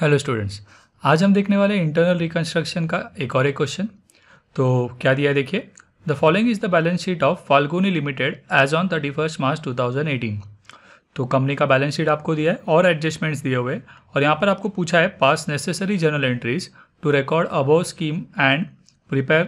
Hello students आज हम देखने वाले इंटरनल रिकंस्ट्रक्शन का एक और एक क्वेश्चन तो क्या दिया देखिए the following is the balance sheet of Falguni limited as on thirty first March two thousand eighteen तो कंपनी का बैलेंस शीट आपको दिया है और एडजस्टमेंट्स दिए हुए और यहाँ पर आपको पूछा है pass necessary journal entries to record above scheme and prepare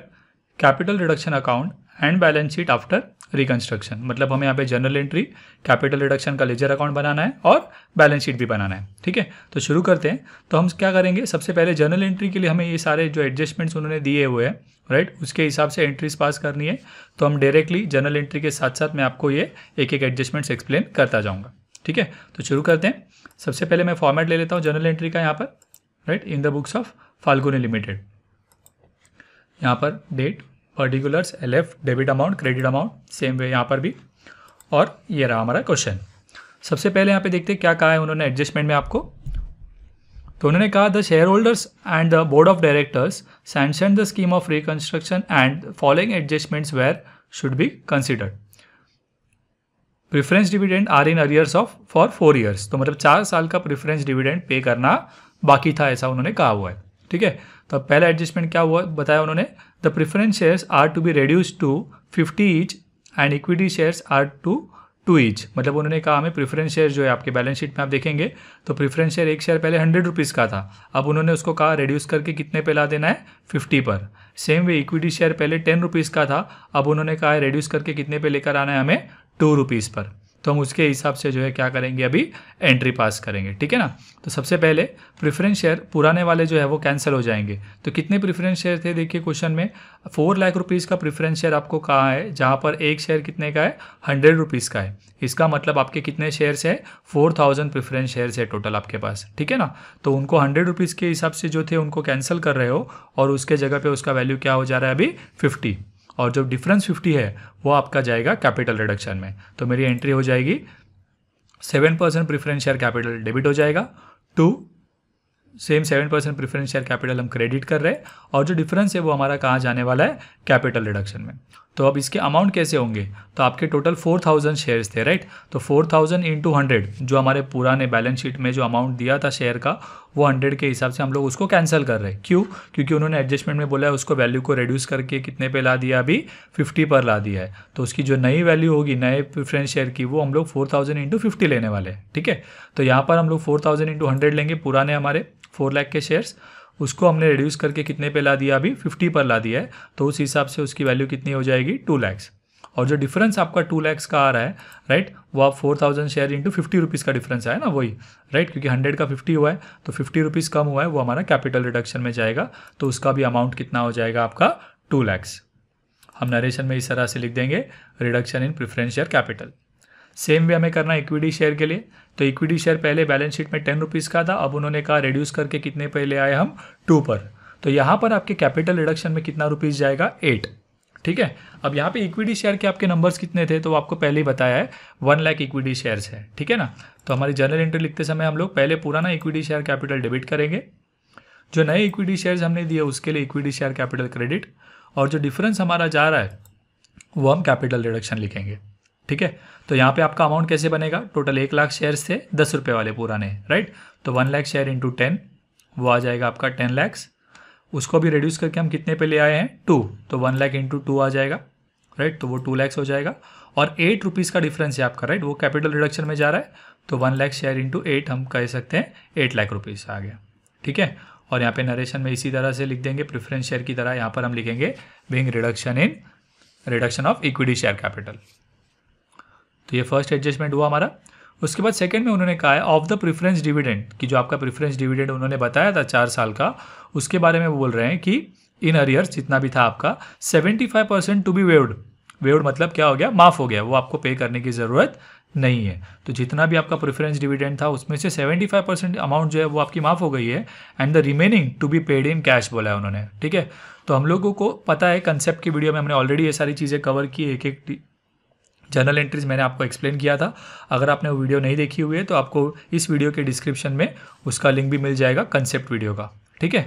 capital reduction account and balance sheet after reconstruction मतलब हमें यहाँ पे जनरल एंट्री कैपिटल रिडक्शन का लेजर अकाउंट बनाना है और बैलेंस शीट भी बनाना है ठीक है तो शुरू करते हैं तो हम क्या करेंगे सबसे पहले जनरल एंट्री के लिए हमें ये सारे जो एडजस्टमेंट्स उन्होंने दिए हुए हैं राइट उसके हिसाब से एंट्रीज पास करनी है तो हम डायरेक्टली जनरल एंट्री के साथ साथ मैं आपको ये एक एक एडजस्टमेंट्स एक्सप्लेन करता जाऊँगा ठीक है तो शुरू करते हैं सबसे पहले मैं फॉर्मेट ले लेता हूँ जनरल एंट्री का यहाँ पर right in the books of Falguni limited यहाँ पर date particulars L F debit amount credit amount same way यहाँ पर भी और ये रहा हमारा क्वेश्चन सबसे पहले यहाँ पे देखते हैं क्या कहा है उन्होंने एडजस्टमेंट में आपको तो उन्होंने कहा the share holders and the board of directors sanction the scheme of reconstruction and following adjustments were should be considered preference dividend are in arrears of for four years तो मतलब चार साल का प्रिफरेंस डिविडेंड पे करना बाकी था ऐसा उन्होंने कहा हुआ है ठीक है तो पहला एडजस्टमेंट क्या हुआ बताया उन्होंने the preference shares are to be reduce to fifty each and equity shares are to two each मतलब उन्होंने कहा हमें प्रिफरेंस शेयर जो है आपके बैलेंस शीट में आप देखेंगे तो प्रिफरेंस शेयर एक शेयर पहले हंड्रेड रुपीज़ का था अब उन्होंने उसको कहा रिड्यूस करके कितने पे ला देना है फिफ्टी पर सेम वे इक्विटी शेयर पहले टेन रुपीज़ का था अब उन्होंने कहा रिड्यूस करके कितने पे लेकर आना है हमें टू रुपीज़ पर तो हम उसके हिसाब से जो है क्या करेंगे अभी एंट्री पास करेंगे ठीक है ना तो सबसे पहले प्रिफरेंस शेयर पुराने वाले जो है वो कैंसिल हो जाएंगे तो कितने प्रिफरेंस शेयर थे देखिए क्वेश्चन में फोर लाख रुपीज़ का प्रिफरेंस शेयर आपको कहाँ है जहाँ पर एक शेयर कितने का है हंड्रेड रुपीज़ का है इसका मतलब आपके कितने शेयर्स है फोर थाउजेंड प्रिफरेंस शेयर्स है टोटल आपके पास ठीक है ना तो उनको हंड्रेड रुपीज़ के हिसाब से जो थे उनको कैंसिल कर रहे हो और उसके जगह पर उसका वैल्यू क्या हो जा रहा है अभी फिफ्टी और जो डिफरेंस फिफ्टी है वो आपका जाएगा कैपिटल रिडक्शन में तो मेरी एंट्री हो जाएगी seven percent preference share capital debit हो जाएगा to same seven percent preference share capital हम क्रेडिट कर रहे हैं और जो डिफरेंस है वो हमारा कहाँ जाने वाला है कैपिटल रिडक्शन में तो अब इसके अमाउंट कैसे होंगे तो आपके टोटल फोर थाउजेंड शेयर्स थे राइट तो फोर थाउजेंड इंटू हंड्रेड जो हमारे पुराने बैलेंस शीट में जो अमाउंट दिया था शेयर का वो हंड्रेड के हिसाब से हम लोग उसको कैंसिल कर रहे हैं क्यों क्योंकि उन्होंने एडजस्टमेंट में बोला है उसको वैल्यू को रिड्यूस करके कितने पे ला दिया अभी फिफ्टी पर ला दिया है तो उसकी जो नई वैल्यू होगी नए प्रिफ्रेंस शेयर की वो हम लोग फोर थाउजेंड इंटू फिफ्टी लेने वाले हैं ठीक है तो यहाँ पर हम लोग फोर थाउजेंड इंटू हंड्रेड लेंगे पुराने हमारे फोर लैख के शेयर्स उसको हमने रिड्यूस करके कितने पे ला दिया अभी फिफ्टी पर ला दिया है तो उस हिसाब से उसकी वैल्यू कितनी हो जाएगी टू लैक्स और जो डिफरेंस आपका टू लैक्स का आ रहा है राइट वो आप four thousand share into fifty rupees का डिफरेंस है ना वही राइट क्योंकि हंड्रेड का फिफ्टी हुआ है तो फिफ्टी रुपीज़ कम हुआ है वो हमारा कैपिटल रिडक्शन में जाएगा तो उसका भी अमाउंट कितना हो जाएगा आपका टू लैक्स हम नरेशन में इस तरह से लिख देंगे reduction in preference share capital same way हमें करना इक्विटी शेयर के लिए तो इक्विटी शेयर पहले बैलेंस शीट में टेन रुपीज़ का था अब उन्होंने कहा रिड्यूस करके कितने पे ले आए हम टू पर तो यहाँ पर आपके कैपिटल रिडक्शन में कितना रुपीज़ जाएगा एट ठीक है अब यहाँ पे इक्विटी शेयर के आपके नंबर्स कितने थे तो आपको पहले ही बताया है वन लाख इक्विटी शेयर्स है ठीक है ना तो हमारी जनरल एंट्री लिखते समय हम लोग पहले पुराना इक्विटी शेयर कैपिटल डेबिट करेंगे जो नए इक्विटी शेयर्स हमने दिए उसके लिए इक्विटी शेयर कैपिटल क्रेडिट और जो डिफरेंस हमारा जा रहा है वो हम कैपिटल रिडक्शन लिखेंगे ठीक है तो यहाँ पे आपका अमाउंट कैसे बनेगा टोटल एक लाख शेयर्स थे दस रुपये वाले पुराने राइट तो one lakh share into ten वो आ जाएगा आपका टेन लैक्स उसको भी रिड्यूस करके हम कितने पे ले आए हैं टू तो वन लैख इंटू टू आ जाएगा राइट तो वो टू लैक्स हो जाएगा और एट रुपीज़ का डिफरेंस है आपका राइट वो कैपिटल रिडक्शन में जा रहा है तो one lakh share into eight हम कह सकते हैं एट लाख रुपीज़ आ गया ठीक है और यहाँ पे नरेशन में इसी तरह से लिख देंगे प्रिफरेंस शेयर की तरह यहाँ पर हम लिखेंगे being reduction in reduction of equity share capital तो ये फर्स्ट एडजस्टमेंट हुआ हमारा उसके बाद सेकंड में उन्होंने कहा है ऑफ द प्रिफरेंस डिविडेंड कि जो आपका प्रिफरेंस डिविडेंड उन्होंने बताया था चार साल का उसके बारे में वो बोल रहे हैं कि इन अरियर्स जितना भी था आपका seventy five percent to be waived waived मतलब क्या हो गया माफ़ हो गया वो आपको पे करने की ज़रूरत नहीं है तो जितना भी आपका प्रिफरेंस डिविडेंड था उसमें से 75 परसेंट अमाउंट जो है वो आपकी माफ़ हो गई है and the remaining to be paid in cash बोला है उन्होंने ठीक है तो हम लोगों को पता है कंसेप्ट की वीडियो में हमने ऑलरेडी ये सारी चीज़ें कवर की एक एक जर्नल एंट्रीज मैंने आपको एक्सप्लेन किया था अगर आपने वो वीडियो नहीं देखी हुई है तो आपको इस वीडियो के डिस्क्रिप्शन में उसका लिंक भी मिल जाएगा कंसेप्ट वीडियो का ठीक है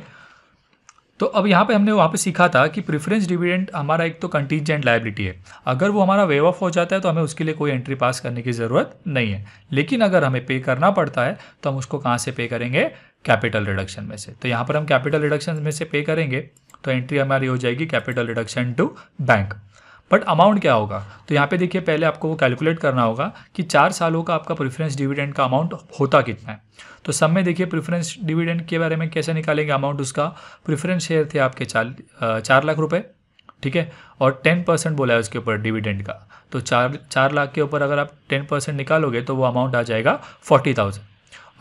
तो अब यहाँ पे हमने वहाँ पे सीखा था कि प्रिफरेंस डिविडेंड हमारा एक तो कंटीजेंट लाइबिलिटी है अगर वो हमारा वेव ऑफ हो जाता है तो हमें उसके लिए कोई एंट्री पास करने की ज़रूरत नहीं है लेकिन अगर हमें पे करना पड़ता है तो हम उसको कहाँ से पे करेंगे कैपिटल रिडक्शन में से तो यहाँ पर हम कैपिटल रिडक्शन में से पे करेंगे तो एंट्री हमारी हो जाएगी capital reduction to bank but amount क्या होगा तो यहाँ पे देखिए पहले आपको वो कैलकुलेट करना होगा कि चार सालों का आपका प्रेफरेंस डिविडेंड का अमाउंट होता कितना है तो सब में देखिए प्रेफरेंस डिविडेंड के बारे में कैसे निकालेंगे अमाउंट उसका प्रेफरेंस शेयर थे आपके चार चार लाख रुपये ठीक है और टेन परसेंट बोला है उसके ऊपर डिविडेंड का तो चार चार लाख के ऊपर अगर आप टेन परसेंट निकालोगे तो वो अमाउंट आ जाएगा फोर्टी थाउजेंड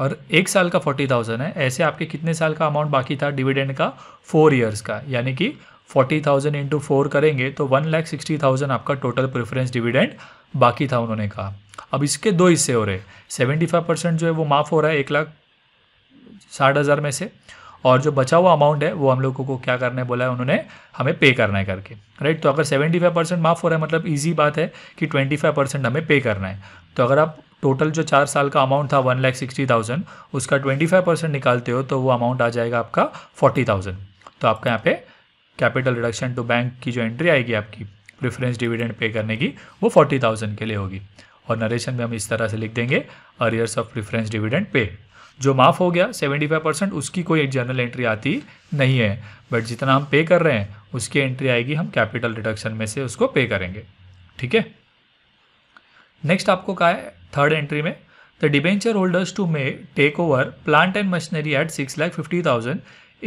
और एक साल का फोर्टी थाउजेंड है ऐसे आपके कितने साल का अमाउंट बाकी था डिविडेंड का फोर ईयर्स का यानी कि फोर्टी थाउजेंड इंटू फोर करेंगे तो वन लैख सिक्सटी थाउजेंड आपका टोटल प्रेफरेंस डिविडेंड बाकी था उन्होंने कहा अब इसके दो हिस्से हो रहे सेवेंटी फाइव परसेंट जो है वो माफ़ हो रहा है एक लाख साठ हज़ार में से और जो बचा हुआ अमाउंट है वो हम लोगों को क्या करने बोला है उन्होंने हमें पे करना है करके राइट तो अगर सेवेंटी फाइव परसेंट माफ़ हो रहा है मतलब ईजी बात है कि ट्वेंटी फाइव परसेंट हमें पे करना है तो अगर आप टोटल जो चार साल का अमाउंट था वन लैख सिक्सटी थाउजेंड उसका ट्वेंटी फाइव परसेंट निकालते हो तो वो अमाउंट आ जाएगा आपका फोर्टी थाउजेंड तो आपका यहाँ पे कैपिटल रिडक्शन टू बैंक की जो एंट्री आएगी आपकी प्रेफरेंस डिविडेंड पे करने की वो फोर्टी थाउजेंड के लिए होगी और नरेशन में हम इस तरह से लिख देंगे arrears of preference dividend pay जो माफ़ हो गया सेवेंटी फाइव परसेंट उसकी कोई जर्नल एंट्री आती नहीं है बट जितना हम पे कर रहे हैं उसकी एंट्री आएगी हम कैपिटल रिडक्शन में से उसको पे करेंगे ठीक है नेक्स्ट आपको कहा है थर्ड एंट्री में the debenture holders to may take over plant and machinery at six lakh fifty thousand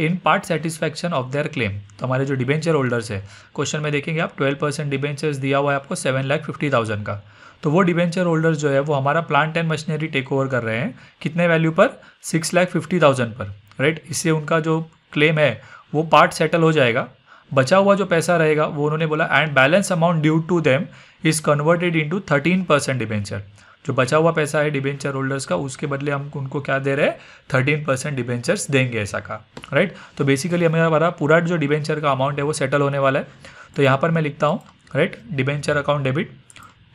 in part satisfaction of their claim तो हमारे जो डिबेंचर होल्डर्स है क्वेश्चन में देखेंगे आप 12 परसेंट डिबेंचर्स दिया हुआ है आपको सेवन लाख फिफ्टी थाउजेंड का तो वो डिबेंचर होल्डर्स जो है वो हमारा plant and machinery take over कर रहे हैं कितने वैल्यू पर सिक्स लाख फिफ्टी थाउजेंड पर राइट इससे उनका जो क्लेम है वो पार्ट सेटल हो जाएगा बचा हुआ जो पैसा रहेगा वो उन्होंने बोला and balance amount due to them is converted into thirteen percent debenture जो बचा हुआ पैसा है डिबेंचर होल्डर्स का उसके बदले हम उनको क्या दे रहे हैं थर्टीन परसेंट डिबेंचर्स देंगे ऐसा का राइट तो बेसिकली हमें हमारा पूरा जो डिबेंचर का अमाउंट है वो सेटल होने वाला है तो यहाँ पर मैं लिखता हूँ right debenture account debit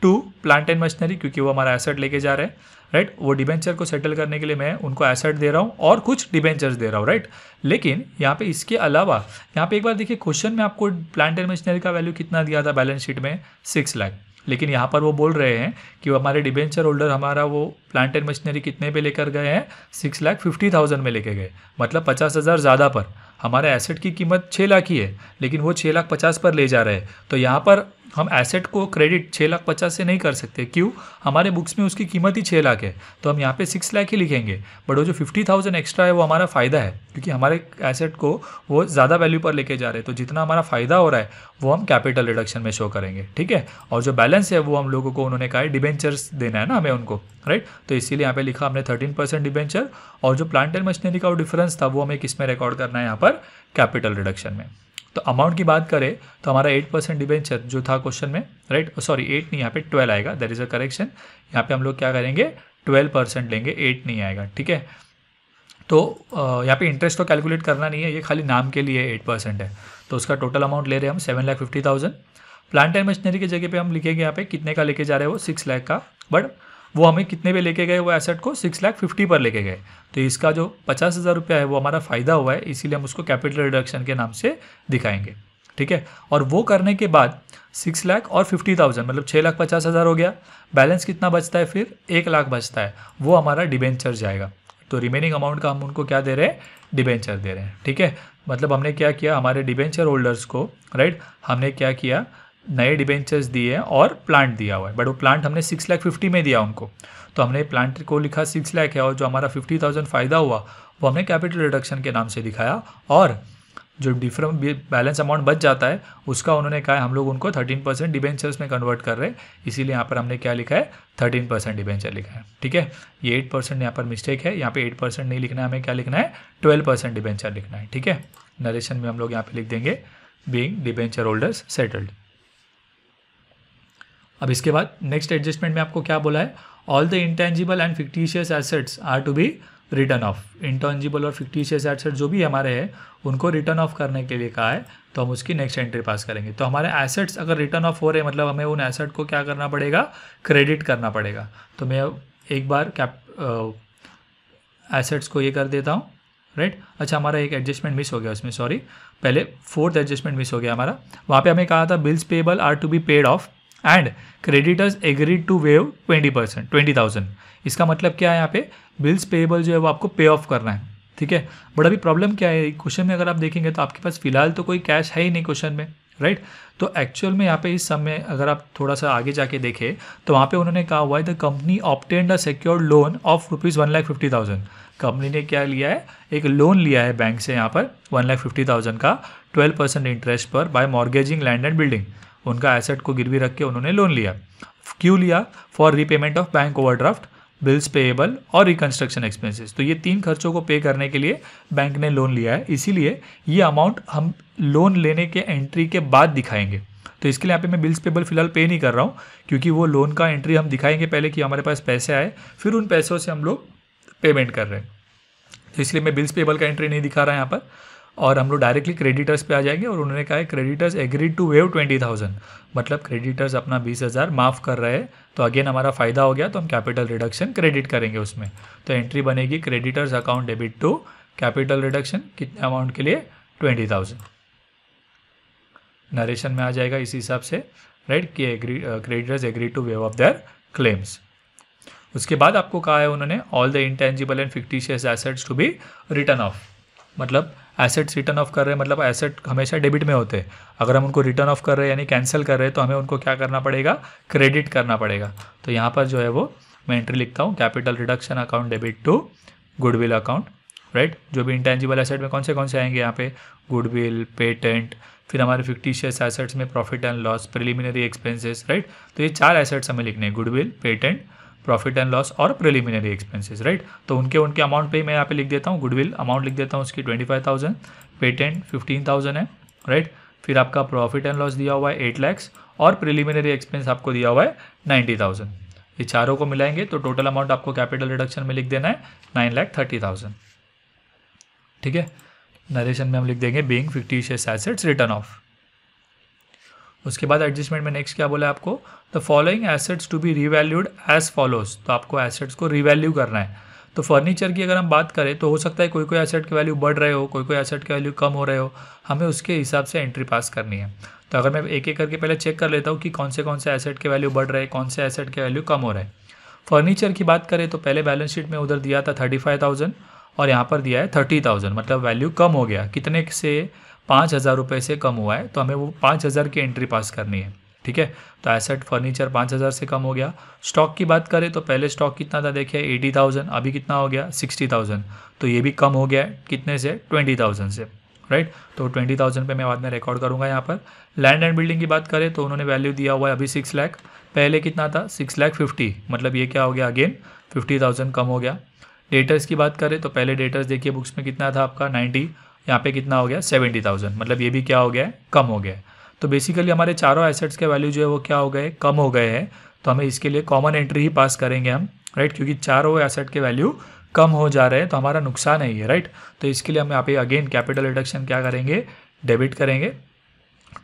to plant and machinery क्योंकि वो हमारा एसेट लेके जा रहे हैं राइट वो डिबेंचर को सेटल करने के लिए मैं उनको एसेट दे रहा हूँ और कुछ डिबेंचर्स दे रहा हूँ राइट लेकिन यहाँ पे इसके अलावा यहाँ पे एक बार देखिए क्वेश्चन में आपको प्लांट एंड मशीनरी का वैल्यू कितना दिया था बैलेंस शीट में सिक्स लाख लेकिन यहाँ पर वो बोल रहे हैं कि वो हमारे डिबेंचर होल्डर हमारा वो प्लांट एंड मशीनरी कितने पे लेकर गए हैं सिक्स लाख फिफ्टी थाउजेंड में लेके गए मतलब पचास हज़ार ज़्यादा पर हमारे एसेट की कीमत छः लाख ही है लेकिन वो छः लाख पचास पर ले जा रहे हैं तो यहाँ पर हम एसेट को क्रेडिट छः लाख पचास से नहीं कर सकते क्यों हमारे बुक्स में उसकी कीमत ही छः लाख है तो हम यहाँ पे सिक्स लाख ही लिखेंगे बट वो जो फिफ्टी थाउजेंड एक्स्ट्रा है वो हमारा फ़ायदा है क्योंकि हमारे एसेट को वो ज़्यादा वैल्यू पर लेके जा रहे हैं तो जितना हमारा फ़ायदा हो रहा है वो हम कैपिटल रिडक्शन में शो करेंगे ठीक है और जो बैलेंस है वो हम लोगों को उन्होंने कहा है डिबेंचर्स देना है ना हमें उनको राइट तो इसीलिए यहाँ पे लिखा हमने थर्टीन परसेंट डिबेंचर और जो प्लांट एंड मशीनरी का वो डिफरेंस था वो हमें किस में रिकॉर्ड करना है यहाँ पर कैपिटल रिडक्शन में तो अमाउंट की बात करें तो हमारा एट परसेंट डिबेंचर जो था क्वेश्चन में राइट सॉरी एट नहीं यहाँ पे ट्वेल्व आएगा दैट इज़ अ करेक्शन यहाँ पे हम लोग क्या करेंगे ट्वेल्व परसेंट लेंगे एट नहीं आएगा ठीक है तो यहाँ पे इंटरेस्ट तो कैलकुलेट करना नहीं है ये खाली नाम के लिए एट परसेंट है तो उसका टोटल अमाउंट ले रहे हैं हम seven lakh fifty thousand plant and machinery की जगह पे हम लिखेंगे यहाँ पे कितने का लेके जा रहे हैं वो सिक्स लाख का बट वो हमें कितने पे लेके गए वो एसेट को सिक्स लाख फिफ्टी पर लेके गए तो इसका जो पचास हज़ार रुपया है वो हमारा फ़ायदा हुआ है इसीलिए हम उसको कैपिटल रिडक्शन के नाम से दिखाएंगे ठीक है और वो करने के बाद सिक्स लाख और फिफ्टी थाउजेंड मतलब छः लाख पचास हज़ार हो गया बैलेंस कितना बचता है फिर एक लाख बचता है वो हमारा डिबेंचर जाएगा तो रिमेनिंग अमाउंट का हम उनको क्या दे रहे हैं डिबेंचर दे रहे हैं ठीक है मतलब हमने क्या किया हमारे डिबेंचर होल्डर्स को राइट हमने क्या किया नए डिबेंचर्स दिए हैं और प्लांट दिया हुआ है बट वो प्लांट हमने सिक्स लाख फिफ्टी में दिया उनको तो हमने प्लांट को लिखा सिक्स लाख है और जो हमारा फिफ्टी थाउजेंड फ़ायदा हुआ वो हमने कैपिटल रिडक्शन के नाम से दिखाया और जो डिफरेंट बैलेंस अमाउंट बच जाता है उसका उन्होंने कहा हम लोग उनको थर्टीन परसेंट डिबेंचर्स में कन्वर्ट कर रहे हैं इसीलिए यहाँ पर हमने क्या लिखा है थर्टीन परसेंट डिबेंचर लिखा है ठीक है ये एट परसेंट यहाँ पर मिस्टेक है यहाँ पे एट परसेंट नहीं लिखना है हमें क्या लिखना है ट्वेल्व परसेंट डिबेंचर लिखना है ठीक है नरेशन में हम लोग यहाँ पर लिख देंगे बींग डिबेंचर होल्डर्स सेटल्ड अब इसके बाद नेक्स्ट एडजस्टमेंट में आपको क्या बोला है all the intangible and fictitious assets are to be written off intangible और फिक्टिशियस एसेट जो भी हमारे हैं उनको रिटर्न ऑफ करने के लिए कहा है तो हम उसकी नेक्स्ट एंट्री पास करेंगे तो हमारे एसेट्स अगर रिटर्न ऑफ हो रहे हैं मतलब हमें उन एसेट को क्या करना पड़ेगा क्रेडिट करना पड़ेगा तो मैं एक बार कैप एसेट्स को ये कर देता हूँ राइट right? अच्छा हमारा एक एडजस्टमेंट मिस हो गया उसमें सॉरी पहले फोर्थ एडजस्टमेंट मिस हो गया हमारा वहाँ पे हमें कहा था bills payable are to be paid off and creditors agreed to waive twenty percent twenty thousand इसका मतलब क्या है यहाँ पे बिल्स पेएबल जो है वो आपको पे ऑफ करना है ठीक है बट अभी प्रॉब्लम क्या है क्वेश्चन में अगर आप देखेंगे तो आपके पास फिलहाल तो कोई कैश है ही नहीं क्वेश्चन में राइट right? तो एक्चुअल में यहाँ पे इस समय अगर आप थोड़ा सा आगे जाके देखें तो वहाँ पे उन्होंने कहा हुआ है the company ऑप्टेंड a secured loan of rupees one lakh fifty thousand company ने क्या लिया है एक लोन लिया है बैंक से यहाँ पर वन लाख फिफ्टी थाउजेंड का ट्वेल्व परसेंट इंटरेस्ट पर by mortgaging land and building उनका एसेट को गिरवी रख के उन्होंने लोन लिया क्यों लिया for repayment of bank overdraft bills payable और रिकन्स्ट्रक्शन एक्सपेंसेस तो ये तीन खर्चों को पे करने के लिए बैंक ने लोन लिया है इसीलिए ये अमाउंट हम लोन लेने के एंट्री के बाद दिखाएंगे तो इसके लिए यहाँ पे मैं बिल्स पेबल फिलहाल पे नहीं कर रहा हूँ क्योंकि वो लोन का एंट्री हम दिखाएंगे पहले कि हमारे पास पैसे आए फिर उन पैसों से हम लोग पेमेंट कर रहे हैं तो इसलिए मैं बिल्स पेबल का एंट्री नहीं दिखा रहा यहाँ पर और हम लोग डायरेक्टली क्रेडिटर्स पे आ जाएंगे और उन्होंने कहा है creditors agreed to waive twenty thousand मतलब क्रेडिटर्स अपना बीस हज़ार माफ़ कर रहे हैं तो अगेन हमारा फ़ायदा हो गया तो हम कैपिटल रिडक्शन क्रेडिट करेंगे उसमें तो एंट्री बनेगी creditors account debit to capital reduction कितने अमाउंट के लिए ट्वेंटी थाउजेंड नरेशन में आ जाएगा इसी हिसाब से राइट कि agree creditors agree to waive off their claims उसके बाद आपको कहा है उन्होंने all the intangible and fictitious assets to be written off मतलब एसेट्स रिटर्न ऑफ कर रहे हैं मतलब एसेट हमेशा डेबिट में होते हैं अगर हम उनको रिटर्न ऑफ कर रहे हैं यानी कैंसिल कर रहे हैं तो हमें उनको क्या करना पड़ेगा क्रेडिट करना पड़ेगा तो यहाँ पर जो है वो मैं एंट्री लिखता हूँ capital reduction account debit to goodwill account right जो भी इंटेंजिबल एसेट में कौन से कौन से आएंगे यहाँ पे गुडविल पेटेंट फिर हमारे फिक्टिशियस एसेट्स में profit and loss preliminary expenses right तो ये चार एसेट्स हमें लिखने हैं goodwill patent profit and loss और प्रिलिमिनरी एक्सपेंसेस राइट तो उनके उनके अमाउंट पे मैं यहाँ पे लिख देता हूँ गुडविल अमाउंट लिख देता हूँ उसकी twenty five thousand patent fifteen thousand है राइट फिर आपका प्रॉफिट एंड लॉस दिया हुआ है एट लैक्स और प्रिलिमिनरी एक्सपेंस आपको दिया हुआ है नाइन्टी थाउजेंड ये चारों को मिलाएंगे तो टोटल अमाउंट आपको कैपिटल रिडक्शन में लिख देना है नाइन लैख थर्टी थाउजेंड ठीक है नरेशन में हम लिख देंगे being fifty assets written off उसके बाद एडजस्टमेंट में नेक्स्ट क्या बोला आपको the following assets to be revalued as follows तो आपको एसेट्स को रिवैल्यू करना है तो फर्नीचर की अगर हम बात करें तो हो सकता है कोई कोई एसेट की वैल्यू बढ़ रहे हो कोई कोई एसेट की वैल्यू कम हो रहे हो हमें उसके हिसाब से एंट्री पास करनी है तो अगर मैं एक एक करके पहले चेक कर लेता हूँ कि कौन से कौन से एसेट के वैल्यू बढ़ रहे कौन से एसेट के वैल्यू कम हो रहे हैं फर्नीचर की बात करें तो पहले बैलेंस शीट में उधर दिया था थर्टी फाइव थाउजेंड और यहाँ पर दिया है थर्टी थाउजेंड मतलब वैल्यू कम हो गया कितने से पाँच हज़ार रुपये से कम हुआ है तो हमें वो पाँच हज़ार की एंट्री पास करनी है ठीक है तो एसेट फर्नीचर पाँच हज़ार से कम हो गया स्टॉक की बात करें तो पहले स्टॉक कितना था देखिए एटी थाउजेंड अभी कितना हो गया सिक्सटी थाउजेंड तो ये भी कम हो गया है कितने से ट्वेंटी थाउजेंड से राइट तो ट्वेंटी थाउजेंड पर मैं बाद में रिकॉर्ड करूँगा यहाँ पर लैंड एंड बिल्डिंग की बात करें तो उन्होंने वैल्यू दिया हुआ है अभी सिक्स लैख पहले कितना था सिक्स लैख फिफ्टी मतलब ये क्या हो गया अगेन फिफ्टी थाउजेंड कम हो गया डेटर्स की बात करें तो पहले डेटर्स देखिए बुक्स में कितना था आपका नाइन्टी यहाँ पे कितना हो गया सेवेंटी थाउजेंड मतलब ये भी क्या हो गया है कम हो गया है तो बेसिकली हमारे चारों एसेट्स के वैल्यू जो है वो क्या हो गए कम हो गए हैं तो हमें इसके लिए कॉमन एंट्री ही पास करेंगे हम राइट क्योंकि चारों एसेट के वैल्यू कम हो जा रहे हैं तो हमारा नुकसान है ये राइट तो इसके लिए हम यहाँ पे अगेन कैपिटल रिडक्शन क्या करेंगे डेबिट करेंगे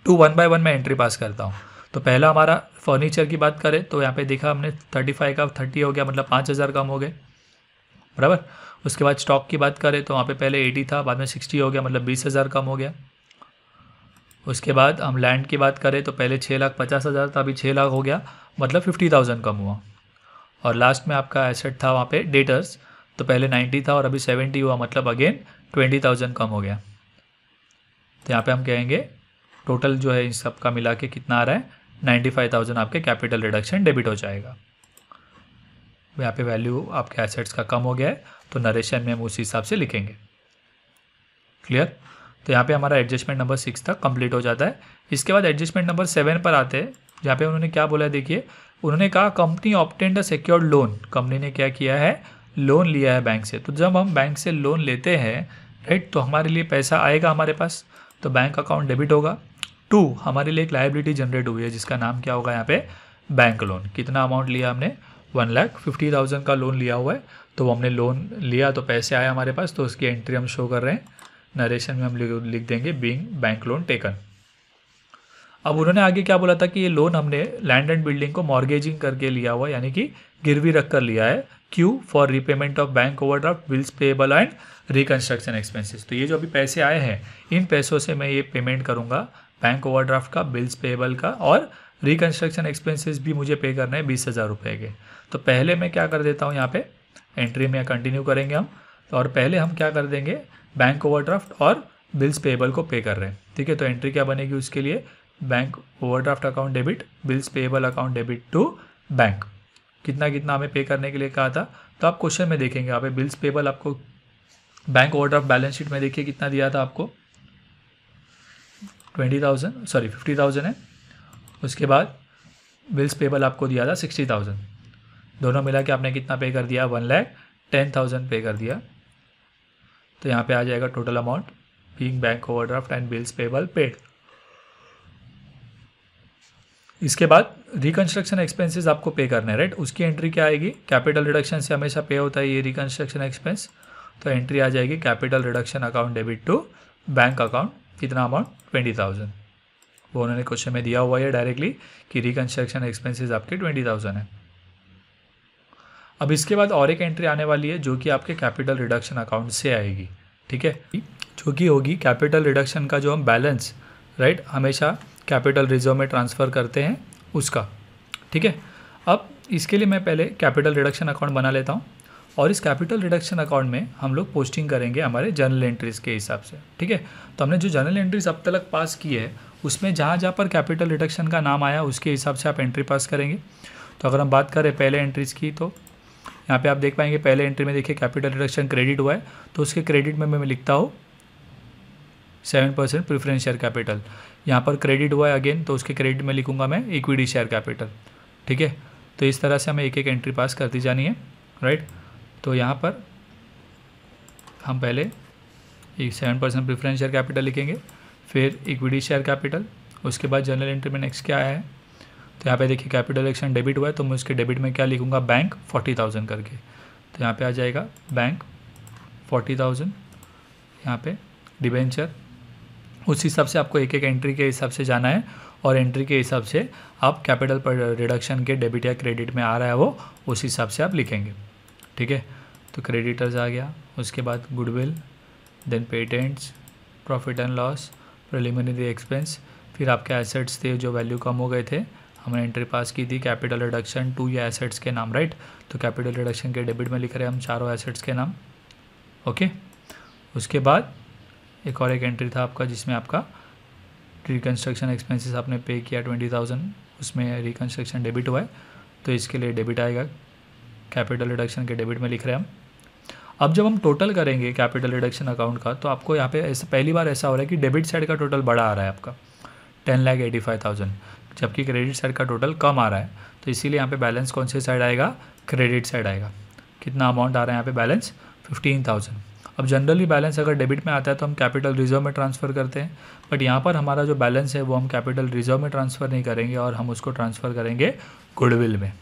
टू वन बाय वन में एंट्री पास करता हूँ तो पहला हमारा फर्नीचर की बात करें तो यहाँ पे देखा हमने थर्टी फाइव का थर्टी हो गया मतलब पाँच हज़ार कम हो गए बराबर उसके बाद स्टॉक की बात करें तो वहाँ पे पहले 80 था बाद में 60 हो गया मतलब बीस हज़ार कम हो गया उसके बाद हम लैंड की बात करें तो पहले छः लाख पचास हज़ार था अभी छः लाख हो गया मतलब फिफ्टी थाउजेंड कम हुआ और लास्ट में आपका एसेट था वहाँ पे डेटर्स तो पहले नाइन्टी था और अभी सेवेंटी हुआ मतलब अगेन ट्वेंटी थाउजेंड कम हो गया तो यहाँ पर हम कहेंगे टोटल जो है इन सब का मिला के कितना आ रहा है नाइन्टी फाइव थाउजेंड आपके कैपिटल रिडक्शन डेबिट हो जाएगा यहाँ पे वैल्यू आपके एसेट्स का कम हो गया है तो नरेशन में हम उसी हिसाब से लिखेंगे क्लियर तो यहाँ पे हमारा एडजस्टमेंट नंबर सिक्स तक कंप्लीट हो जाता है इसके बाद एडजस्टमेंट नंबर सेवन पर आते हैं जहाँ पे उन्होंने क्या बोला है देखिए उन्होंने कहा company ऑप्टेंड a secured loan company ने क्या किया है लोन लिया है बैंक से तो जब हम बैंक से लोन लेते हैं राइट तो हमारे लिए पैसा आएगा हमारे पास तो बैंक अकाउंट डेबिट होगा टू हमारे लिए एक लाइबिलिटी जनरेट हुई है जिसका नाम क्या होगा यहाँ पे बैंक लोन कितना अमाउंट लिया हमने वन लाख फिफ्टी थाउजेंड का लोन लिया हुआ है तो हमने लोन लिया तो पैसे आए हमारे पास तो उसकी एंट्री हम शो कर रहे हैं नरेशन में हम लिख देंगे बींग बैंक लोन टेकन अब उन्होंने आगे क्या बोला था कि ये लोन हमने लैंड एंड बिल्डिंग को मॉर्गेजिंग करके लिया हुआ यानी कि गिरवी रख कर लिया है क्यू for repayment of bank overdraft bills payable and reconstruction expenses तो ये जो अभी पैसे आए हैं इन पैसों से मैं ये पेमेंट करूँगा बैंक ओवरड्राफ्ट का बिल्स पेएबल का और रिकन्स्ट्रक्शन एक्सपेंसिस भी मुझे पे करना है बीस हज़ार रुपये के तो पहले मैं क्या कर देता हूँ यहाँ पे एंट्री में कंटिन्यू करेंगे हम तो और पहले हम क्या कर देंगे बैंक ओवरड्राफ्ट और बिल्स पेएबल को पे कर रहे हैं ठीक है तो एंट्री क्या बनेगी उसके लिए bank overdraft account debit bills payable account debit to bank कितना कितना हमें पे करने के लिए कहा था तो आप क्वेश्चन में देखेंगे यहाँ पे बिल्स पेबल आपको बैंक ओवरड्राफ्ट बैलेंस शीट में देखिए कितना दिया था आपको twenty thousand sorry fifty thousand है उसके बाद बिल्स पेबल आपको दिया था सिक्सटी थाउजेंड दोनों मिला के आपने कितना पे कर दिया वन लैख टेन थाउजेंड पे कर दिया तो यहाँ पे आ जाएगा total amount being bank overdraft and bills payable paid इसके बाद रिकंस्ट्रक्शन एक्सपेंसेस आपको पे करने राइट उसकी एंट्री क्या आएगी कैपिटल रिडक्शन से हमेशा पे होता है ये रिकंस्ट्रक्शन एक्सपेंस तो एंट्री आ जाएगी capital reduction account debit to bank account कितना अमाउंट ट्वेंटी थाउजेंड वो उन्होंने क्वेश्चन में दिया हुआ है डायरेक्टली कि रिकंस्ट्रक्शन एक्सपेंसेस आपके ट्वेंटी थाउजेंड है अब इसके बाद और एक एंट्री आने वाली है जो कि आपके कैपिटल रिडक्शन अकाउंट से आएगी ठीक है जो कि होगी कैपिटल रिडक्शन का जो हम बैलेंस राइट हमेशा कैपिटल रिजर्व में ट्रांसफ़र करते हैं उसका ठीक है अब इसके लिए मैं पहले कैपिटल रिडक्शन अकाउंट बना लेता हूँ और इस कैपिटल रिडक्शन अकाउंट में हम लोग पोस्टिंग करेंगे हमारे जर्नल एंट्रीज़ के हिसाब से ठीक है तो हमने जो जर्नल एंट्रीज अब तक पास की है उसमें जहाँ जहाँ पर कैपिटल रिडक्शन का नाम आया उसके हिसाब से आप एंट्री पास करेंगे तो अगर हम बात करें पहले एंट्रीज़ की तो यहाँ पे आप देख पाएंगे पहले एंट्री में देखिए कैपिटल रिडक्शन क्रेडिट हुआ है तो उसके क्रेडिट में मैं लिखता हूँ seven percent preference share capital यहाँ पर क्रेडिट हुआ है अगेन तो उसके क्रेडिट में लिखूंगा मैं इक्विटी शेयर कैपिटल ठीक है तो इस तरह से हमें एक एक एंट्री पास करती जानी है राइट तो यहाँ पर हम पहले seven percent preference share capital लिखेंगे फिर इक्विटी शेयर कैपिटल उसके बाद जनरल एंट्री में नेक्स्ट क्या है तो यहाँ पे देखिए कैपिटल एक्शन डेबिट हुआ है तो मैं उसके डेबिट में क्या लिखूँगा बैंक फोर्टी थाउजेंड करके तो यहाँ पे आ जाएगा बैंक फोर्टी थाउजेंड यहाँ पे डिबेंचर उस हिसाब से आपको एक एक एंट्री के हिसाब से जाना है और एंट्री के हिसाब से आप कैपिटल पर रिडक्शन के डेबिट या क्रेडिट में आ रहा है वो उस हिसाब से आप लिखेंगे ठीक है तो क्रेडिटर्स आ गया उसके बाद goodwill then patents profit and loss preliminary expense फिर आपके एसेट्स थे जो वैल्यू कम हो गए थे हमने एंट्री पास की थी कैपिटल रिडक्शन टू या एसेट्स के नाम राइट तो कैपिटल रिडक्शन के डेबिट में लिख रहे हैं हम चारों एसेट्स के नाम ओके उसके बाद एक और एक एंट्री था आपका जिसमें आपका रिकन्स्ट्रक्शन एक्सपेंसिस आपने पे किया ट्वेंटी थाउजेंड उसमें रिकन्स्ट्रक्शन डेबिट हुआ है तो इसके लिए डेबिट आएगा कैपिटल रिडक्शन के डेबिट में लिख रहे हैं हम अब जब हम टोटल करेंगे कैपिटल रिडक्शन अकाउंट का तो आपको यहाँ पे ऐसा पहली बार ऐसा हो रहा है कि डेबिट साइड का टोटल बड़ा आ रहा है आपका ten lakh eighty five thousand जबकि क्रेडिट साइड का टोटल कम आ रहा है तो इसीलिए यहाँ पे बैलेंस कौन से साइड आएगा क्रेडिट साइड आएगा कितना अमाउंट आ रहा है यहाँ पे बैलेंस फिफ्टीन थाउजेंड अब जनरली बैलेंस अगर डेबिट में आता है तो हम कैपिटल रिजर्व में ट्रांसफ़र करते हैं बट यहाँ पर हमारा जो बैलेंस है वो हम कैपिटल रिजर्व में ट्रांसफ़र नहीं करेंगे और हम उसको ट्रांसफ़र करेंगे गुडविल में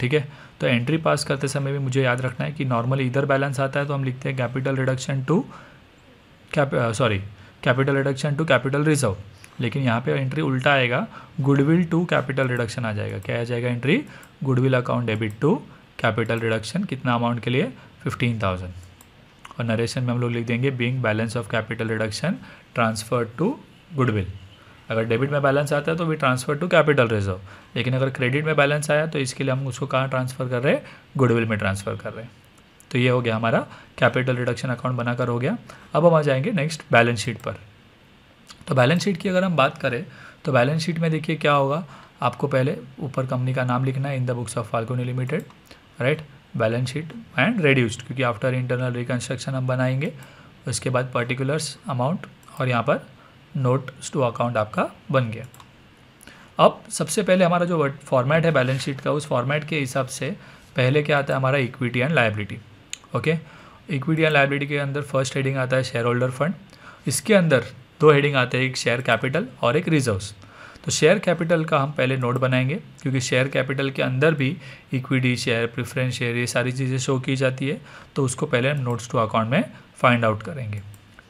ठीक है तो एंट्री पास करते समय भी मुझे याद रखना है कि नॉर्मली इधर बैलेंस आता है तो हम लिखते हैं capital reduction to cap sorry capital reduction to capital reserve लेकिन यहाँ पे एंट्री उल्टा आएगा गुडविल टू कैपिटल रिडक्शन आ जाएगा क्या आ जाएगा entry goodwill account debit to capital reduction कितना अमाउंट के लिए फिफ्टीन थाउजेंड और नरेशन में हम लोग लिख देंगे being balance of capital reduction transfer to goodwill अगर डेबिट में बैलेंस आता है तो we transfer to capital reserve लेकिन अगर क्रेडिट में बैलेंस आया तो इसके लिए हम उसको कहाँ ट्रांसफ़र कर रहे हैं गुडविल में ट्रांसफ़र कर रहे हैं तो ये हो गया हमारा कैपिटल रिडक्शन अकाउंट बनाकर हो गया अब हम आ जाएंगे नेक्स्ट बैलेंस शीट पर तो बैलेंस शीट की अगर हम बात करें तो बैलेंस शीट में देखिए क्या होगा आपको पहले ऊपर कंपनी का नाम लिखना है in the books of Falconi limited right balance sheet and reduced क्योंकि आफ्टर इंटरनल रिकन्स्ट्रक्शन हम बनाएंगे उसके बाद पर्टिकुलर्स अमाउंट और यहाँ पर नोट्स टू अकाउंट आपका बन गया अब सबसे पहले हमारा जो फॉर्मेट है बैलेंस शीट का उस फॉर्मेट के हिसाब से पहले क्या आता है हमारा equity and liability okay equity and liability के अंदर फर्स्ट हेडिंग आता है शेयर होल्डर फंड इसके अंदर दो हेडिंग आते हैं एक शेयर कैपिटल और एक रिजर्व्स तो शेयर कैपिटल का हम पहले नोट बनाएंगे क्योंकि शेयर कैपिटल के अंदर भी इक्विटी शेयर प्रिफ्रेंस शेयर ये सारी चीज़ें शो की जाती है तो उसको पहले हम नोट्स टू अकाउंट में फाइंड आउट करेंगे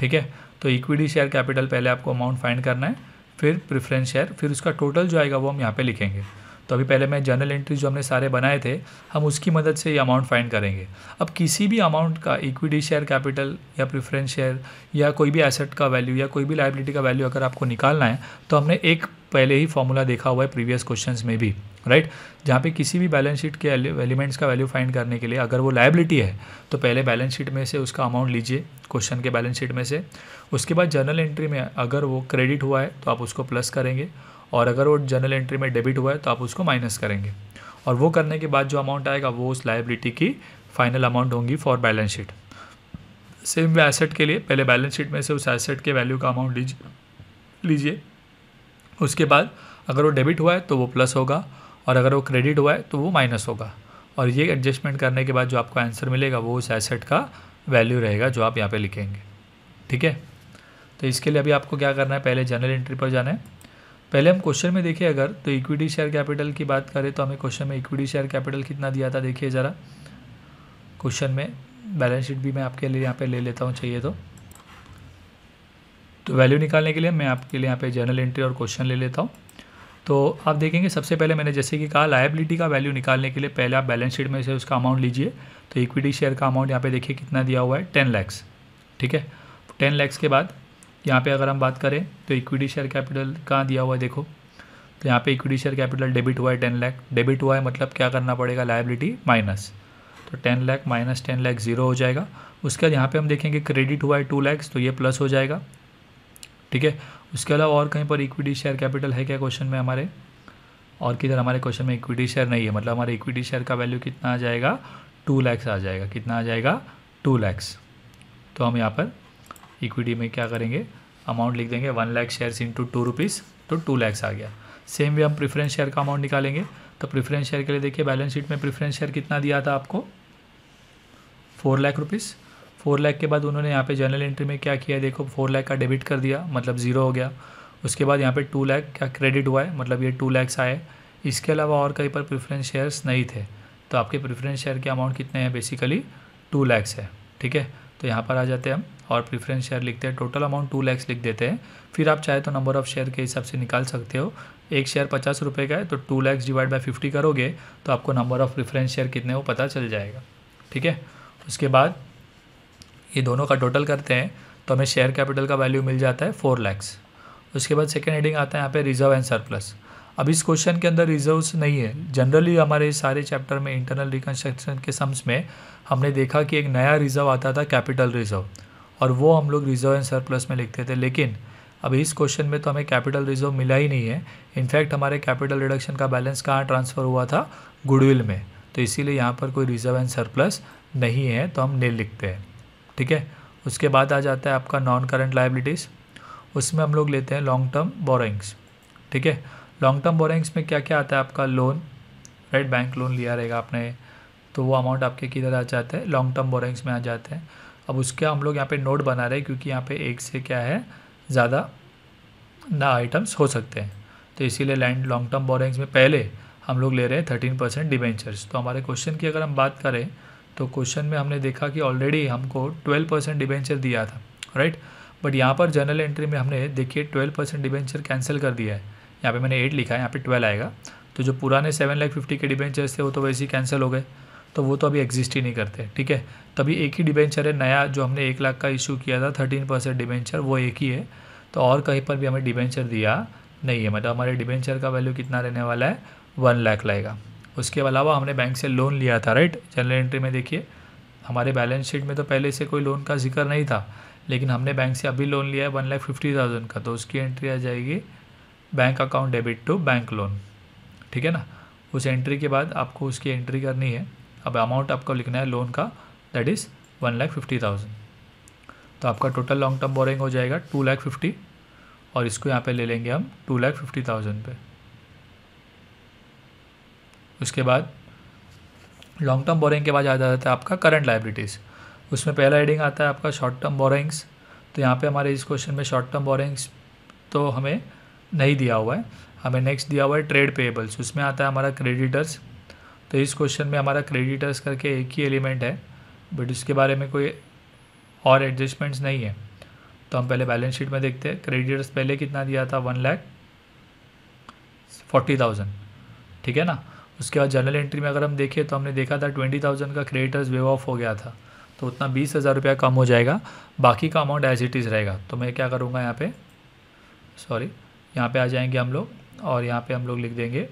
ठीक है तो इक्विटी शेयर कैपिटल पहले आपको अमाउंट फाइंड करना है फिर प्रिफ्रेंस शेयर फिर उसका टोटल जो आएगा वो हम यहाँ पर लिखेंगे तो अभी पहले मैं जर्नल एंट्री जो हमने सारे बनाए थे हम उसकी मदद से ये अमाउंट फाइंड करेंगे अब किसी भी अमाउंट का इक्विटी शेयर कैपिटल या प्रिफरेंस शेयर या कोई भी एसेट का वैल्यू या कोई भी लाइबिलिटी का वैल्यू अगर आपको निकालना है तो हमने एक पहले ही फॉर्मूला देखा हुआ है प्रीवियस क्वेश्चन में भी राइट right? जहाँ पे किसी भी बैलेंस शीट के एलिमेंट्स का वैल्यू फाइंड करने के लिए अगर वो लाइबिलिटी है तो पहले बैलेंस शीट में से उसका अमाउंट लीजिए क्वेश्चन के बैलेंस शीट में से उसके बाद जर्नल एंट्री में अगर वो क्रेडिट हुआ है तो आप उसको प्लस करेंगे और अगर वो जर्नल एंट्री में डेबिट हुआ है तो आप उसको माइनस करेंगे और वो करने के बाद जो अमाउंट आएगा वो उस लाइबिलिटी की फाइनल अमाउंट होंगी for balance sheet same asset के लिए पहले बैलेंस शीट में से उस एसेट के वैल्यू का अमाउंट लीजिए लीजिए उसके बाद अगर वो डेबिट हुआ है तो वो प्लस होगा और अगर वो क्रेडिट हुआ है तो वो माइनस होगा और ये एडजस्टमेंट करने के बाद जो आपको आंसर मिलेगा वो उस एसेट का वैल्यू रहेगा जो आप यहाँ पे लिखेंगे ठीक है तो इसके लिए अभी आपको क्या करना है पहले जर्नल एंट्री पर जाना है पहले हम क्वेश्चन में देखें अगर तो इक्विटी शेयर कैपिटल की बात करें तो हमें क्वेश्चन में इक्विटी शेयर कैपिटल कितना दिया था देखिए ज़रा क्वेश्चन में बैलेंस शीट भी मैं आपके लिए यहाँ पे ले लेता हूँ चाहिए तो तो वैल्यू निकालने के लिए मैं आपके लिए यहाँ पे जर्नल एंट्री और क्वेश्चन ले लेता हूँ तो आप देखेंगे सबसे पहले मैंने जैसे कि कहा लाइबिलिटी का वैल्यू निकालने के लिए पहले आप बैलेंस शीट में से उसका अमाउंट लीजिए तो इक्विटी शेयर का अमाउंट यहाँ पर देखिए कितना दिया हुआ है टेन लैक्स ठीक है टेन लैक्स के बाद यहाँ पे अगर हम बात करें तो इक्विटी शेयर कैपिटल कहाँ दिया हुआ है देखो तो यहाँ पे इक्विटी शेयर कैपिटल डेबिट हुआ है टेन लाख डेबिट हुआ है मतलब क्या करना पड़ेगा लाइबिलिटी माइनस तो ten lakh minus ten lakh zero हो जाएगा उसके बाद यहाँ पे हम देखेंगे क्रेडिट हुआ है टू लैक्स तो ये प्लस हो जाएगा ठीक है उसके अलावा और कहीं पर इक्विटी शेयर कैपिटल है क्या क्वेश्चन में हमारे और किधर हमारे क्वेश्चन में इक्विटी शेयर नहीं है मतलब हमारे इक्विटी शेयर का वैल्यू कितना आ जाएगा टू लैक्स आ जाएगा कितना आ जाएगा टू लैक्स तो हम यहाँ पर इक्विटी में क्या करेंगे अमाउंट लिख देंगे one lakh shares into two rupees तो टू लैक्स आ गया सेम वे हम प्रेफरेंस शेयर का अमाउंट निकालेंगे तो प्रेफरेंस शेयर के लिए देखिए बैलेंस शीट में प्रेफरेंस शेयर कितना दिया था आपको four lakh rupees four lakh के बाद उन्होंने यहाँ पे जनरल एंट्री में क्या किया देखो फोर लाख का डेबिट कर दिया मतलब ज़ीरो हो गया उसके बाद यहाँ पे टू लाख का क्रेडिट हुआ है मतलब ये टू लैक्स आए इसके अलावा और कहीं पर प्रिफ्रेंस शेयर्स नहीं थे तो आपके प्रिफरेंस शेयर के अमाउंट कितने हैं बेसिकली टू लैक्स है ठीक है तो यहाँ पर आ जाते हैं हम और प्रेफरेंस शेयर लिखते हैं टोटल अमाउंट टू लैक्स लिख देते हैं फिर आप चाहे तो नंबर ऑफ शेयर के हिसाब से निकाल सकते हो एक शेयर पचास रुपये का है तो two lakhs divide by fifty करोगे तो आपको नंबर ऑफ प्रिफ्रेंस शेयर कितने हो पता चल जाएगा ठीक है उसके बाद ये दोनों का टोटल करते हैं तो हमें शेयर कैपिटल का वैल्यू मिल जाता है फोर लैक्स उसके बाद सेकेंड हेडिंग आता है यहाँ पे रिजर्व एंड सरप्लस अब इस क्वेश्चन के अंदर रिजर्व्स नहीं है जनरली हमारे सारे चैप्टर में इंटरनल रिकन्स्ट्रक्शन के सम्स में हमने देखा कि एक नया रिजर्व आता था कैपिटल रिजर्व और वो हम लोग रिजर्व एंड सरप्लस में लिखते थे लेकिन अब इस क्वेश्चन में तो हमें कैपिटल रिजर्व मिला ही नहीं है इनफैक्ट हमारे कैपिटल रिडक्शन का बैलेंस कहाँ ट्रांसफ़र हुआ था गुडविल में तो इसीलिए यहाँ पर कोई रिजर्व एंड सरप्लस नहीं है तो हम नील लिखते हैं ठीक है उसके बाद आ जाता है आपका नॉन करंट लाइबिलिटीज़ उसमें हम लोग लेते हैं लॉन्ग टर्म बोरिंग्स ठीक है लॉन्ग टर्म बोरिंग्स में क्या क्या आता है आपका लोन राइट बैंक लोन लिया रहेगा आपने तो वो अमाउंट आपके किधर आ जाते हैं लॉन्ग टर्म बोरिंग्स में आ जाते हैं अब उसका हम लोग यहाँ पे नोट बना रहे हैं क्योंकि यहाँ पे एक से क्या है ज़्यादा ना आइटम्स हो सकते हैं तो इसीलिए लैंड लॉन्ग टर्म बोरिंग्स में पहले हम लोग ले रहे हैं थर्टीन परसेंट डिबेंचर्स तो हमारे क्वेश्चन की अगर हम बात करें तो क्वेश्चन में हमने देखा कि ऑलरेडी हमको ट्वेल्व परसेंट डिबेंचर दिया था राइट बट यहाँ पर जनरल एंट्री में हमने देखिए ट्वेल्व परसेंट डिबेंचर कैंसिल कर दिया है यहाँ पे मैंने एट लिखा है यहाँ पे ट्वेल्व आएगा तो जो पुराने सेवन लाख फिफ्टी के डिबेंचर्स थे वो तो वैसे ही कैंसिल हो गए तो वो तो अभी एग्जिस्ट ही नहीं करते ठीक है तभी एक ही डिबेंचर है नया जो हमने एक लाख का इशू किया था थर्टीन परसेंट डिबेंचर वो एक ही है तो और कहीं पर भी हमें डिबेंचर दिया नहीं है मतलब हमारे डिबेंचर का वैल्यू कितना रहने वाला है वन लाख लाएगा उसके अलावा हमने बैंक से लोन लिया था राइट जनरल एंट्री में देखिए हमारे बैलेंस शीट में तो पहले से कोई लोन का जिक्र नहीं था लेकिन हमने बैंक से अभी लोन लिया है वन लाख फिफ्टी थाउजेंड का तो उसकी एंट्री आ जाएगी bank account debit to bank loan ठीक है ना उस एंट्री के बाद आपको उसकी एंट्री करनी है अब अमाउंट आपको लिखना है लोन का that is one lakh fifty thousand तो आपका टोटल लॉन्ग टर्म बोरिंग हो जाएगा टू लाख फिफ्टी और इसको यहाँ पे ले लेंगे हम टू लाख फिफ्टी थाउजेंड पे उसके बाद लॉन्ग टर्म बोरिंग के बाद आ जाता है आपका करंट लाइब्रिटीज़ उसमें पहला हेडिंग आता है आपका शॉर्ट टर्म बोरिंग्स तो यहाँ पे हमारे इस क्वेश्चन में शॉर्ट टर्म बोरिंग्स तो हमें नहीं दिया हुआ है हमें नेक्स्ट दिया हुआ है ट्रेड पेएबल्स उसमें आता है हमारा क्रेडिटर्स तो इस क्वेश्चन में हमारा क्रेडिटर्स करके एक ही एलिमेंट है बट इसके बारे में कोई और एडजस्टमेंट्स नहीं है तो हम पहले बैलेंस शीट में देखते हैं क्रेडिटर्स पहले कितना दिया था वन लैख फोर्टी थाउजेंड ठीक है ना उसके बाद जनरल एंट्री में अगर हम देखें तो हमने देखा था ट्वेंटी थाउजेंड का क्रेडिटर्स वेव ऑफ हो गया था तो उतना बीस हज़ार रुपया कम हो जाएगा बाकी का अमाउंट एज इट इज़ रहेगा तो मैं क्या करूँगा यहाँ पे सॉरी यहाँ पे आ जाएंगे हम लोग और यहाँ पे हम लोग लिख देंगे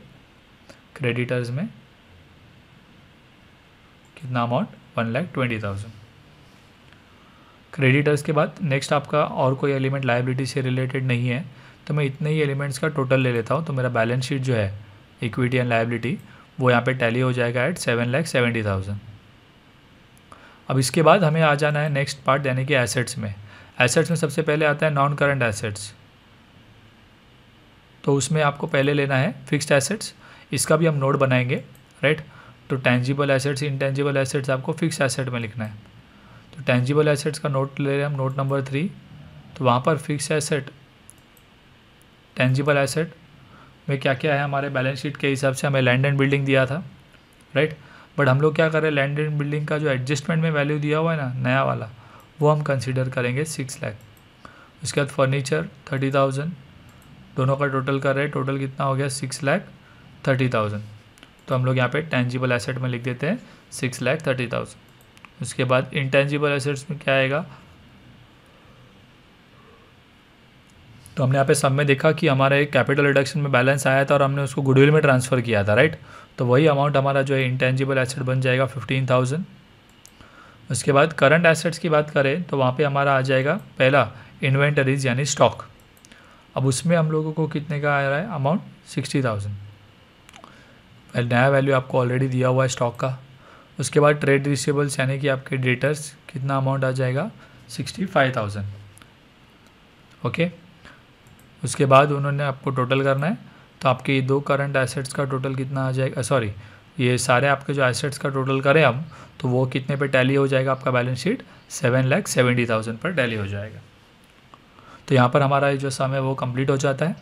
क्रेडिटर्स में कितना amount one lakh twenty thousand creditors के बाद नेक्स्ट आपका और कोई एलिमेंट लाइबिलिटी से रिलेटेड नहीं है तो मैं इतने ही एलिमेंट्स का टोटल ले लेता हूँ तो मेरा बैलेंस शीट जो है इक्विटी एंड लाइबिलिटी वो यहाँ पे टैली हो जाएगा at seven lakh seventy thousand अब इसके बाद हमें आ जाना है नेक्स्ट पार्ट यानी कि एसेट्स में एसेट्स में सबसे पहले आता है नॉन करंट एसेट्स तो उसमें आपको पहले लेना है फिक्स्ड एसेट्स इसका भी हम नोट बनाएंगे राइट right? तो टेंजिबल एसेट्स इंटेंजिबल एसेट्स आपको फिक्स एसेट में लिखना है तो टेंजिबल एसेट्स का नोट ले रहे हैं हम नोट नंबर थ्री तो वहाँ पर फिक्स एसेट टेंजिबल एसेट में क्या क्या है हमारे बैलेंस शीट के हिसाब से हमें लैंड एंड बिल्डिंग दिया था राइट बट हम लोग क्या करें लैंड एंड बिल्डिंग का जो एडजस्टमेंट में वैल्यू दिया हुआ है ना नया वाला वो हम कंसिडर करेंगे सिक्स लैख उसके बाद फर्नीचर थर्टी थाउजेंड दोनों का टोटल कर रहे हैं टोटल कितना हो गया सिक्स लैख थर्टी थाउजेंड तो हम लोग यहाँ पे टेंजिबल एसेट में लिख देते हैं सिक्स लैख थर्टी थाउजेंड उसके बाद इंटेंजिबल एसेट्स में क्या आएगा तो हमने यहाँ पे सब में देखा कि हमारा एक कैपिटल रिडक्शन में बैलेंस आया था और हमने उसको गुडविल में ट्रांसफ़र किया था राइट तो वही अमाउंट हमारा जो है इंटेंजिबल एसेट बन जाएगा फिफ्टीन थाउजेंड उसके बाद करंट एसेट्स की बात करें तो वहाँ पे हमारा आ जाएगा पहला इन्वेंटरीज यानी स्टॉक अब उसमें हम लोगों को कितने का आ रहा है अमाउंट सिक्सटी थाउजेंड नया वैल्यू आपको ऑलरेडी दिया हुआ है स्टॉक का उसके बाद ट्रेड रिसेबल्स यानी कि आपके डेटर्स कितना अमाउंट आ जाएगा सिक्सटी फाइव थाउजेंड ओके उसके बाद उन्होंने आपको टोटल करना है तो आपके ये दो करंट एसेट्स का टोटल कितना आ जाएगा सॉरी ये सारे आपके जो एसेट्स का टोटल करें हम तो वो कितने पे टैली हो जाएगा आपका balance sheet seven lakh seventy thousand पर टैली हो जाएगा तो यहाँ पर हमारा जो समय वो कंप्लीट हो जाता है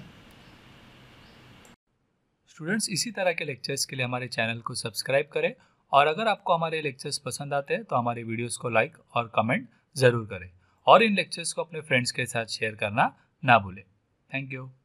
स्टूडेंट्स इसी तरह के लेक्चर्स के लिए हमारे चैनल को सब्सक्राइब करें और अगर आपको हमारे लेक्चर्स पसंद आते हैं तो हमारे वीडियोस को लाइक और कमेंट ज़रूर करें और इन लेक्चर्स को अपने फ्रेंड्स के साथ शेयर करना ना भूलें थैंक यू